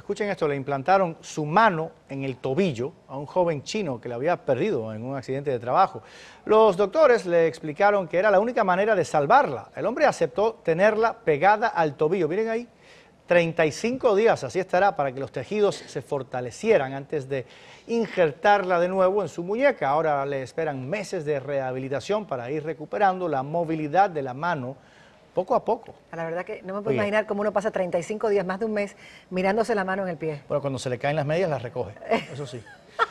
escuchen esto, le implantaron su mano en el tobillo a un joven chino que la había perdido en un accidente de trabajo. Los doctores le explicaron que era la única manera de salvarla. El hombre aceptó tenerla pegada al tobillo. Miren ahí, 35 días, así estará, para que los tejidos se fortalecieran antes de injertarla de nuevo en su muñeca. Ahora le esperan meses de rehabilitación para ir recuperando la movilidad de la mano poco a poco. Ah, la verdad que no me puedo imaginar cómo uno pasa 35 días, más de un mes, mirándose la mano en el pie. Bueno, cuando se le caen las medias, las recoge, eso sí.